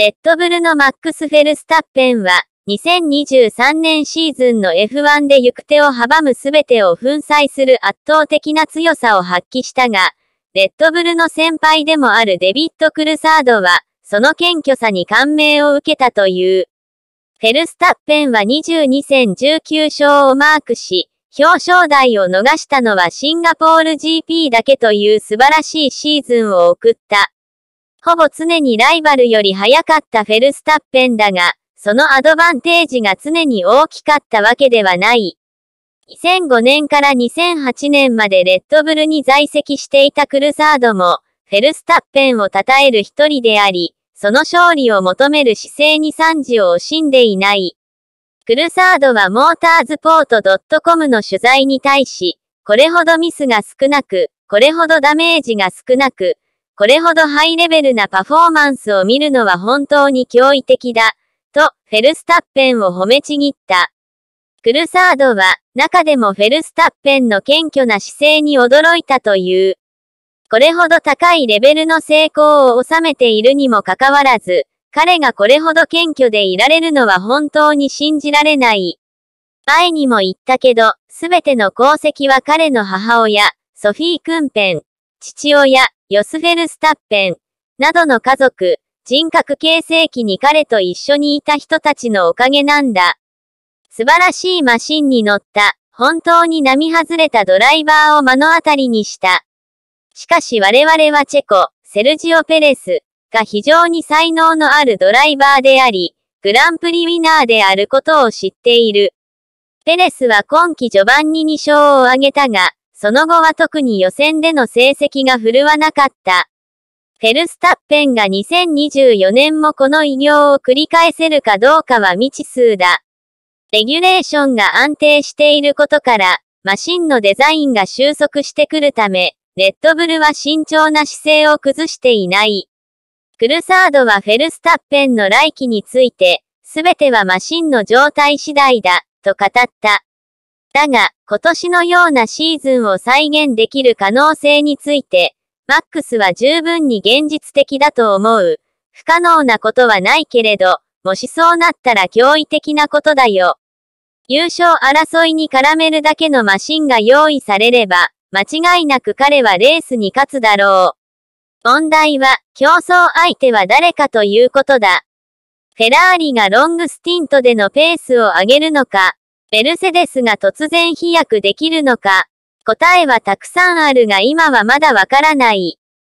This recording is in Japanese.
レッドブルのマックス・フェルスタッペンは、2023年シーズンの F1 で行く手を阻む全てを粉砕する圧倒的な強さを発揮したが、レッドブルの先輩でもあるデビッド・クルサードは、その謙虚さに感銘を受けたという。フェルスタッペンは22戦19勝をマークし、表彰台を逃したのはシンガポール GP だけという素晴らしいシーズンを送った。ほぼ常にライバルより速かったフェルスタッペンだが、そのアドバンテージが常に大きかったわけではない。2005年から2008年までレッドブルに在籍していたクルザードも、フェルスタッペンを称える一人であり、その勝利を求める姿勢に賛辞を惜しんでいない。クルサードはモーターズポート .com の取材に対し、これほどミスが少なく、これほどダメージが少なく、これほどハイレベルなパフォーマンスを見るのは本当に驚異的だ、と、フェルスタッペンを褒めちぎった。クルサードは、中でもフェルスタッペンの謙虚な姿勢に驚いたという。これほど高いレベルの成功を収めているにもかかわらず、彼がこれほど謙虚でいられるのは本当に信じられない。前にも言ったけど、すべての功績は彼の母親、ソフィー・クンペン、父親、ヨスフェルスタッペン、などの家族、人格形成期に彼と一緒にいた人たちのおかげなんだ。素晴らしいマシンに乗った、本当に並外れたドライバーを目の当たりにした。しかし我々はチェコ、セルジオ・ペレスが非常に才能のあるドライバーであり、グランプリウィナーであることを知っている。ペレスは今季序盤に2勝を挙げたが、その後は特に予選での成績が振るわなかった。フェルスタッペンが2024年もこの偉業を繰り返せるかどうかは未知数だ。レギュレーションが安定していることから、マシンのデザインが収束してくるため、レッドブルは慎重な姿勢を崩していない。クルサードはフェルスタッペンの来季について、すべてはマシンの状態次第だ、と語った。だが、今年のようなシーズンを再現できる可能性について、マックスは十分に現実的だと思う。不可能なことはないけれど、もしそうなったら驚異的なことだよ。優勝争いに絡めるだけのマシンが用意されれば、間違いなく彼はレースに勝つだろう。問題は、競争相手は誰かということだ。フェラーリがロングスティントでのペースを上げるのか、メルセデスが突然飛躍できるのか。答えはたくさんあるが今はまだわからない。